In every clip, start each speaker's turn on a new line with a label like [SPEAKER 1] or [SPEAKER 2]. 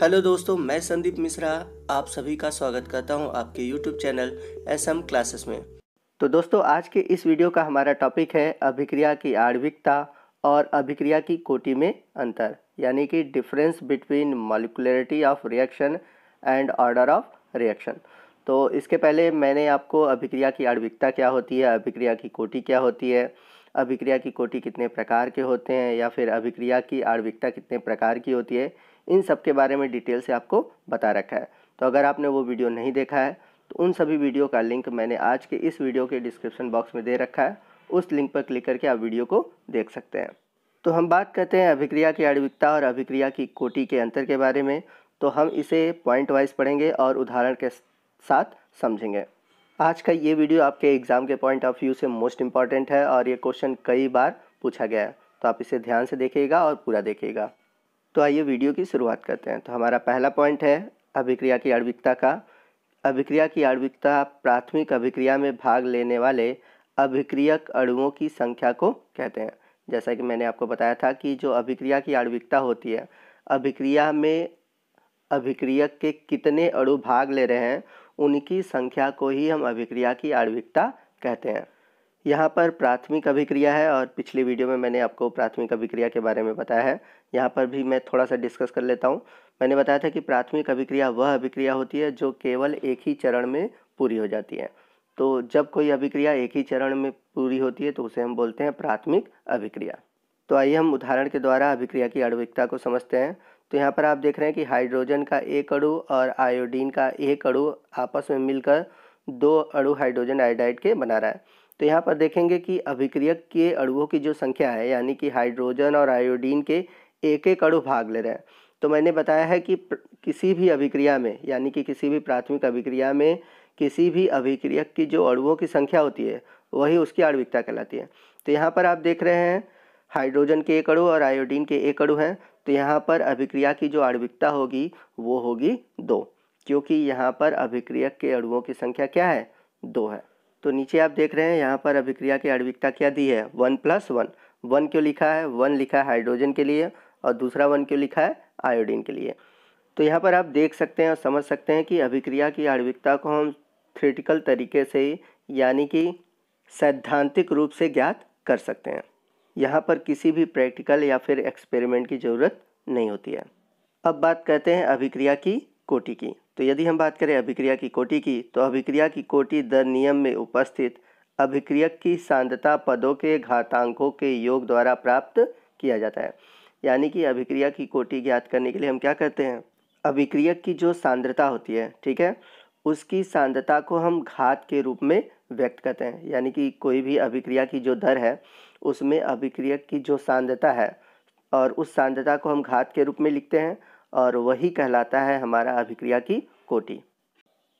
[SPEAKER 1] hello दोस्तों मैं संदीप मिश्रा आप सभी का स्वागत करता हूं आपके YouTube channel S M classes में तो दोस्तों आज के इस वीडियो का हमारा टॉपिक है अभिक्रिया की आणविकता और अभिक्रिया की कोटि में अंतर यानी कि difference between molecularity of reaction and order of reaction तो इसके पहले मैंने आपको अभिक्रिया की आणविकता क्या होती है अभिक्रिया की कोटि क्या होती है अभिक्रिया की कोटि कितने प्रकार के होते हैं या फिर अभिक्रिया की आणविकता कितने प्रकार की होती है इन सब के बारे में डिटेल से आपको बता रखा है तो अगर आपने वो वीडियो नहीं देखा है तो उन सभी वीडियो का लिंक मैंने आज के इस वीडियो के डिस्क्रिप्शन बॉक्स में दे रखा है उस लिंक पर क्लिक करके आप वीडियो को देख सकते हैं तो हम बात करते हैं अभिक्रिया की आणविकता और अभिक्रिया की कोटि के अंतर के बारे में तो हम इसे पॉइंट वाइज पढ़ेंगे और उदाहरण के साथ समझेंगे आज का ये वीडियो आपके एग्ज़ाम के पॉइंट ऑफ व्यू से मोस्ट इम्पॉर्टेंट है और ये क्वेश्चन कई बार पूछा गया है तो आप इसे ध्यान से देखिएगा और पूरा देखिएगा तो आइए वीडियो की शुरुआत करते हैं तो हमारा पहला पॉइंट है अभिक्रिया की आणविकता का अभिक्रिया की आणविकता प्राथमिक अभिक्रिया में भाग लेने वाले अभिक्रियक अणुओं की संख्या को कहते हैं जैसा कि मैंने आपको बताया था कि जो अभिक्रिया की आणविकता होती है अभिक्रिया में अभिक्रियक के कितने अणु भाग ले रहे हैं उनकी संख्या को ही हम अभिक्रिया की आणविकता कहते हैं यहाँ पर प्राथमिक अभिक्रिया है और पिछली वीडियो में मैंने आपको प्राथमिक अभिक्रिया के बारे में बताया है यहाँ पर भी मैं थोड़ा सा डिस्कस कर लेता हूँ मैंने बताया था कि प्राथमिक अभिक्रिया वह अभिक्रिया होती है जो केवल एक ही चरण में पूरी हो जाती है तो जब कोई अभिक्रिया एक ही चरण में पूरी होती है तो उसे हम बोलते हैं प्राथमिक अभिक्रिया तो आइए हम उदाहरण के द्वारा अभिक्रिया की अणुविकता को समझते हैं तो यहाँ पर आप देख रहे हैं कि हाइड्रोजन का एक अड़ु और आयोडीन का एक अड़ु आपस में मिलकर दो अड़ु हाइड्रोजन आयोडाइड के बना रहा है तो यहाँ पर देखेंगे कि अभिक्रियक के अड़ुओं की जो संख्या है यानी कि हाइड्रोजन और आयोडीन के एक एक अड़ु भाग ले रहे हैं तो मैंने बताया है कि किसी भी अभिक्रिया में यानी कि किसी भी प्राथमिक अभिक्रिया में किसी भी अभिक्रियक की जो अड़ुओं की संख्या होती है वही उसकी आणविकता कहलाती है तो यहाँ पर आप देख रहे हैं हाइड्रोजन के एक अड़ु और आयोडीन के एक अड़ु हैं तो यहाँ पर अभिक्रिया की जो आणविकता होगी वो होगी दो क्योंकि यहाँ पर अभिक्रियक के अड़ुओं की संख्या क्या है दो है तो नीचे आप देख रहे हैं यहाँ पर अभिक्रिया की आणविकता क्या दी है वन प्लस वन वन क्यों लिखा है वन लिखा है हाइड्रोजन के लिए और दूसरा वन क्यों लिखा है आयोडीन के लिए तो यहाँ पर आप देख सकते हैं और समझ सकते हैं कि अभिक्रिया की आणविकता को हम थ्रिटिकल तरीके से यानी कि सैद्धांतिक रूप से ज्ञात कर सकते हैं यहाँ पर किसी भी प्रैक्टिकल या फिर एक्सपेरिमेंट की ज़रूरत नहीं होती है अब बात करते हैं अभिक्रिया की कोटि की तो यदि हम बात करें अभिक्रिया की कोटि की तो अभिक्रिया की कोटि दर नियम में उपस्थित अभिक्रियक की सांद्रता पदों के घातांकों के योग द्वारा प्राप्त किया जाता है यानी कि अभिक्रिया की कोटि ज्ञात करने के लिए हम क्या करते हैं अभिक्रियक की जो सांद्रता होती है ठीक है उसकी सांद्रता को हम घात के रूप में व्यक्त करते हैं यानी कि कोई भी अभिक्रिया की जो दर है उसमें अभिक्रियक की जो सांद्रता है और उस सांद्रता को हम घात के रूप में लिखते हैं और वही कहलाता है हमारा अभिक्रिया की कोटि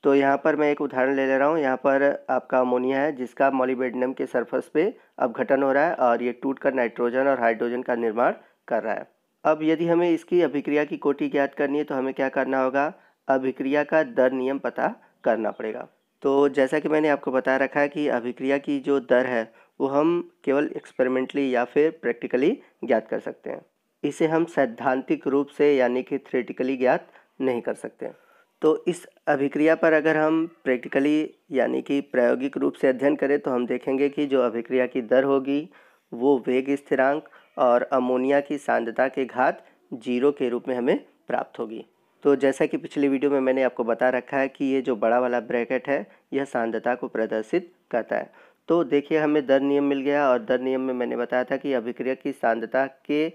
[SPEAKER 1] तो यहाँ पर मैं एक उदाहरण ले ले रहा हूँ यहाँ पर आपका अमोनिया है जिसका मोलिबेडनम के सरफस पे अपघटन हो रहा है और ये टूट कर नाइट्रोजन और हाइड्रोजन का निर्माण कर रहा है अब यदि हमें इसकी अभिक्रिया की कोटि ज्ञात करनी है तो हमें क्या करना होगा अभिक्रिया का दर नियम पता करना पड़ेगा तो जैसा कि मैंने आपको बता रखा है कि अभिक्रिया की जो दर है वो हम केवल एक्सपेरिमेंटली या फिर प्रैक्टिकली ज्ञात कर सकते हैं इसे हम सैद्धांतिक रूप से यानी कि थ्रेटिकली ज्ञात नहीं कर सकते तो इस अभिक्रिया पर अगर हम प्रैक्टिकली यानी कि प्रायोगिक रूप से अध्ययन करें तो हम देखेंगे कि जो अभिक्रिया की दर होगी वो वेग स्थिरांक और अमोनिया की सांद्रता के घात जीरो के रूप में हमें प्राप्त होगी तो जैसा कि पिछले वीडियो में मैंने आपको बता रखा है कि ये जो बड़ा वाला ब्रैकेट है यह सांद्रता को प्रदर्शित करता है तो देखिए हमें दर नियम मिल गया और दर नियम में मैंने बताया था कि अभिक्रिया की सांद्रता के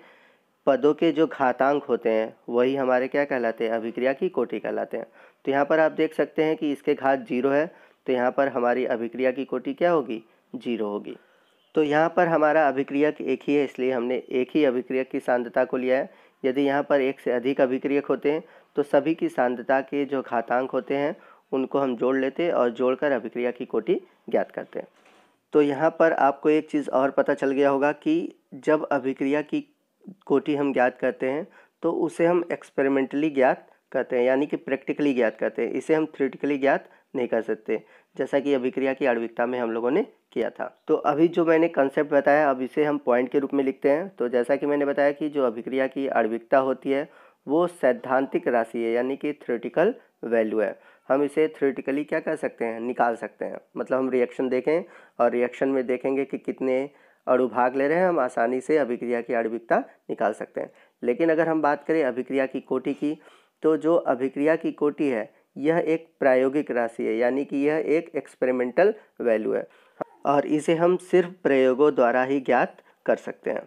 [SPEAKER 1] पदों के जो घातांक होते हैं वही हमारे क्या कहलाते हैं अभिक्रिया की कोटि कहलाते हैं तो यहाँ पर आप देख सकते हैं कि इसके घात जीरो है तो यहाँ पर हमारी अभिक्रिया की कोटि क्या होगी जीरो होगी तो यहाँ पर हमारा अभिक्रियक एक ही है इसलिए हमने एक ही अभिक्रियक की सांद्रता को लिया है यदि यहाँ पर एक से अधिक अभिक्रियक होते हैं तो सभी की सांद्रता के जो घातांक होते हैं उनको हम जोड़ लेते हैं और जोड़कर अभिक्रिया की कोटि ज्ञात करते हैं तो यहाँ पर आपको एक चीज़ और पता चल गया होगा कि जब अभिक्रिया की कोटि हम ज्ञात करते हैं तो उसे हम एक्सपेरिमेंटली ज्ञात करते हैं यानी कि प्रैक्टिकली ज्ञात करते हैं इसे हम थ्रिटिकली ज्ञात नहीं कर सकते जैसा कि अभिक्रिया की आणविकता में हम लोगों ने किया था तो अभी जो मैंने कंसेप्ट बताया अब इसे हम पॉइंट के रूप में लिखते हैं तो जैसा कि मैंने बताया कि जो अभिक्रिया की आणविकता होती है वो सैद्धांतिक राशि है यानी कि थ्रिटिकल वैल्यू है हम इसे थ्रिटिकली क्या कर सकते हैं निकाल सकते हैं मतलब हम रिएक्शन देखें और रिएक्शन में देखेंगे कि कितने भाग ले रहे हैं हम आसानी से अभिक्रिया की आणविकता निकाल सकते हैं लेकिन अगर हम बात करें अभिक्रिया की कोटि की तो जो अभिक्रिया की कोटि है यह एक प्रायोगिक राशि है यानी कि यह एक एक्सपेरिमेंटल वैल्यू है और इसे हम सिर्फ प्रयोगों द्वारा ही ज्ञात कर सकते हैं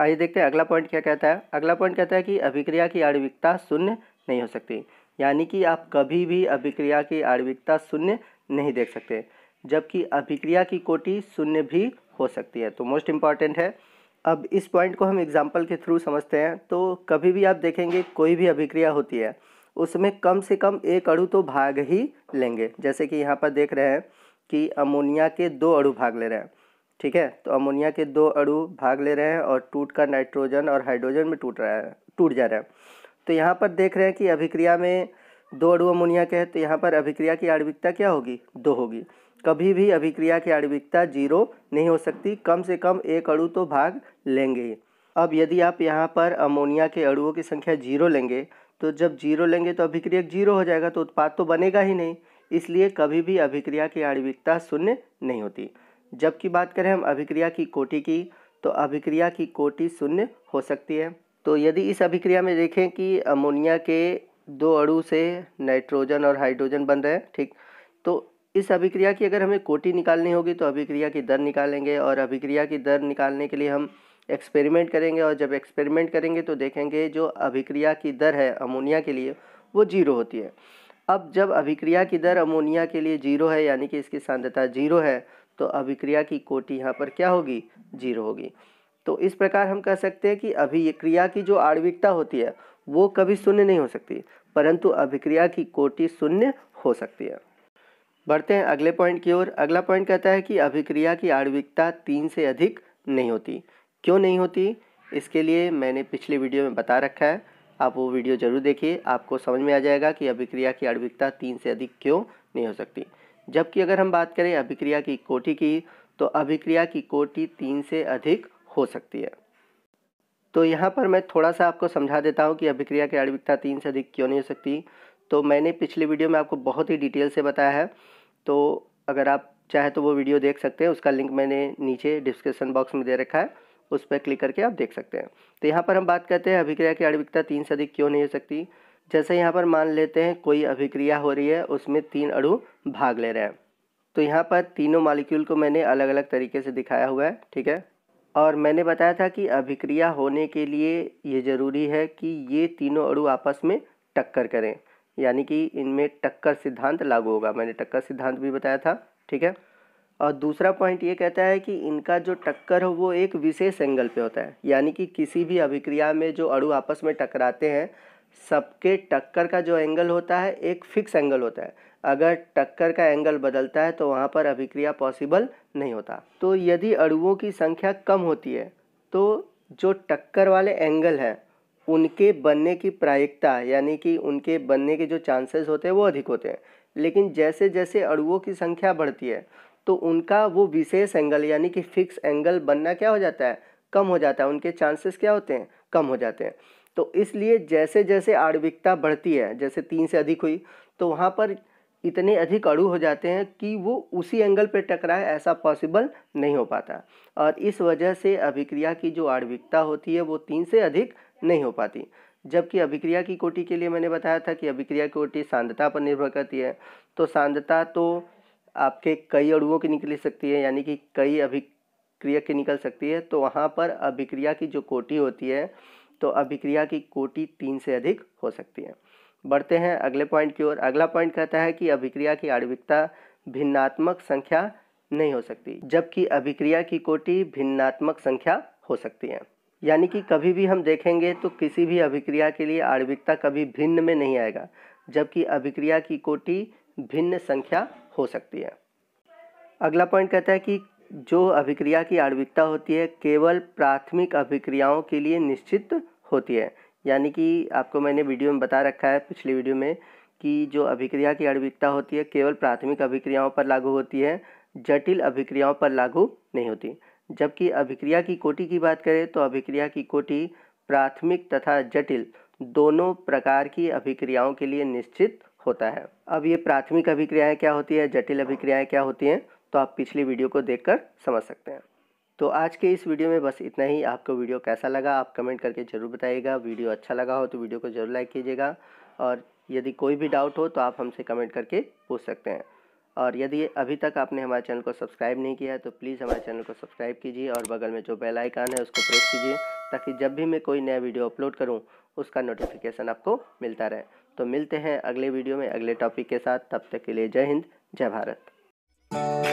[SPEAKER 1] आइए देखते हैं अगला पॉइंट क्या कहता है अगला पॉइंट कहता है कि अभिक्रिया की आणविकता शून्य नहीं हो सकती यानी कि आप कभी भी अभिक्रिया की आणविकता शून्य नहीं देख सकते जबकि अभिक्रिया की कोटि शून्य भी हो सकती है तो मोस्ट इम्पॉर्टेंट है अब इस पॉइंट को हम एग्जाम्पल के थ्रू समझते हैं तो कभी भी आप देखेंगे कोई भी अभिक्रिया होती है उसमें कम से कम एक अड़ू तो भाग ही लेंगे जैसे कि यहाँ पर देख रहे हैं कि अमोनिया के दो अड़ू भाग ले रहे हैं ठीक है तो अमोनिया के दो अड़ू भाग ले रहे हैं और टूट कर नाइट्रोजन और हाइड्रोजन में टूट रहा है टूट जा रहा है तो यहाँ पर देख रहे हैं कि अभिक्रिया में दो अड़ू अमोनिया के हैं तो यहाँ पर अभिक्रिया की आर्विकता क्या होगी दो होगी कभी भी अभिक्रिया की आणविकता जीरो नहीं हो सकती कम से कम एक अड़ु तो भाग लेंगे अब यदि आप यहाँ पर अमोनिया के अड़ुओं की संख्या जीरो लेंगे तो जब जीरो लेंगे तो अभिक्रियक जीरो हो जाएगा तो उत्पाद तो बनेगा ही नहीं इसलिए कभी भी अभिक्रिया की आणविकता शून्य नहीं होती जबकि बात करें हम अभिक्रिया की कोटि की तो अभिक्रिया की कोटि शून्य हो सकती है तो यदि इस अभिक्रिया में देखें कि अमोनिया के दो अणु से नाइट्रोजन और हाइड्रोजन बन रहे हैं ठीक तो इस अभिक्रिया की अगर हमें कोटि निकालनी होगी तो अभिक्रिया की दर निकालेंगे और अभिक्रिया की दर निकालने के लिए हम एक्सपेरिमेंट करेंगे और जब एक्सपेरिमेंट करेंगे तो देखेंगे जो अभिक्रिया की दर है अमोनिया के लिए वो जीरो होती है अब जब अभिक्रिया की दर अमोनिया के लिए जीरो है यानी कि इसकी सांद्रता जीरो है तो अभिक्रिया की कोटि यहाँ पर क्या होगी जीरो होगी तो इस प्रकार हम कह सकते हैं कि अभिक्रिया की जो आणविकता होती है वो कभी शून्य नहीं हो सकती परंतु अभिक्रिया की कोटि शून्य हो सकती है बढ़ते हैं अगले पॉइंट की ओर अगला पॉइंट कहता है कि अभिक्रिया की आणविकता तीन से अधिक नहीं होती क्यों नहीं होती इसके लिए मैंने पिछले वीडियो में बता रखा है आप वो वीडियो जरूर देखिए आपको समझ में आ जाएगा कि अभिक्रिया की आणविकता तीन से अधिक क्यों नहीं हो सकती जबकि अगर हम बात करें अभिक्रिया की कोटि की तो अभिक्रिया की कोटि तीन से अधिक हो सकती है तो यहाँ पर मैं थोड़ा सा आपको समझा देता हूँ कि अभिक्रिया की आणविकता तीन से अधिक क्यों नहीं हो सकती तो मैंने पिछले वीडियो में आपको बहुत ही डिटेल से बताया है तो अगर आप चाहे तो वो वीडियो देख सकते हैं उसका लिंक मैंने नीचे डिस्क्रिप्शन बॉक्स में दे रखा है उस पर क्लिक करके आप देख सकते हैं तो यहाँ पर हम बात करते हैं अभिक्रिया की अड़विकता तीन से अधिक क्यों नहीं हो सकती जैसे यहाँ पर मान लेते हैं कोई अभिक्रिया हो रही है उसमें तीन अणु भाग ले रहे हैं तो यहाँ पर तीनों मालिक्यूल को मैंने अलग अलग तरीके से दिखाया हुआ है ठीक है और मैंने बताया था कि अभिक्रिया होने के लिए ये ज़रूरी है कि ये तीनों अड़ू आपस में टक्कर करें यानी कि इनमें टक्कर सिद्धांत लागू होगा मैंने टक्कर सिद्धांत भी बताया था ठीक है और दूसरा पॉइंट ये कहता है कि इनका जो टक्कर हो वो एक विशेष एंगल पे होता है यानी कि किसी भी अभिक्रिया में जो अड़ू आपस में टकराते हैं सबके टक्कर का जो एंगल होता है एक फिक्स एंगल होता है अगर टक्कर का एंगल बदलता है तो वहाँ पर अभिक्रिया पॉसिबल नहीं होता तो यदि अड़ुओं की संख्या कम होती है तो जो टक्कर वाले एंगल हैं उनके बनने की प्रायिकता यानी कि उनके बनने के जो चांसेस होते हैं वो अधिक होते हैं लेकिन जैसे जैसे अड़ुओं की संख्या बढ़ती है तो उनका वो विशेष एंगल यानी कि फिक्स एंगल बनना क्या हो जाता है कम हो जाता है उनके चांसेस क्या होते हैं कम हो जाते हैं तो इसलिए जैसे जैसे आणविकता बढ़ती है जैसे तीन से अधिक हुई तो वहाँ पर इतने अधिक अड़ू हो जाते हैं कि वो उसी एंगल पर टकराए ऐसा पॉसिबल नहीं हो पाता और इस वजह से अभिक्रिया की जो आणविकता होती है वो तीन से अधिक नहीं हो पाती जबकि अभिक्रिया की कोटि के लिए मैंने बताया था कि अभिक्रिया की कोटि सांद्रता पर निर्भर करती है तो सांद्रता तो आपके कई अड़ुओं की निकल सकती है यानी कि कई अभिक्रिया की निकल सकती है तो वहाँ पर अभिक्रिया की जो कोटि होती है तो अभिक्रिया की कोटि तीन से अधिक हो सकती है बढ़ते हैं अगले पॉइंट की ओर अगला पॉइंट कहता है कि अभिक्रिया की आणविकता भिन्नात्मक संख्या नहीं हो सकती जबकि अभिक्रिया की कोटि भिन्नात्मक संख्या हो सकती है यानी कि कभी भी हम देखेंगे तो किसी भी अभिक्रिया के लिए आणविकता कभी भिन्न में नहीं आएगा जबकि अभिक्रिया की कोटि भिन्न संख्या हो सकती है अगला पॉइंट कहता है कि जो अभिक्रिया की आणविकता होती है केवल प्राथमिक अभिक्रियाओं के लिए निश्चित होती है यानी कि आपको मैंने वीडियो में बता रखा है पिछली वीडियो में कि जो अभिक्रिया की आणविकता होती है केवल प्राथमिक अभिक्रियाओं पर लागू होती है जटिल अभिक्रियाओं पर लागू नहीं होती जबकि अभिक्रिया की कोटि की बात करें तो अभिक्रिया की कोटि प्राथमिक तथा जटिल दोनों प्रकार की अभिक्रियाओं के लिए निश्चित होता है अब ये प्राथमिक अभिक्रियाएं क्या होती है जटिल अभिक्रियाएं क्या होती हैं तो आप पिछली वीडियो को देखकर समझ सकते हैं तो आज के इस वीडियो में बस इतना ही आपको वीडियो कैसा लगा आप कमेंट करके ज़रूर बताइएगा वीडियो अच्छा लगा हो तो वीडियो को ज़रूर लाइक कीजिएगा और यदि कोई भी डाउट हो तो आप हमसे कमेंट करके पूछ सकते हैं और यदि अभी तक आपने हमारे चैनल को सब्सक्राइब नहीं किया है तो प्लीज़ हमारे चैनल को सब्सक्राइब कीजिए और बगल में जो बेल आइकन है उसको प्रेस कीजिए ताकि जब भी मैं कोई नया वीडियो अपलोड करूँ उसका नोटिफिकेशन आपको मिलता रहे तो मिलते हैं अगले वीडियो में अगले टॉपिक के साथ तब तक के लिए जय हिंद जय भारत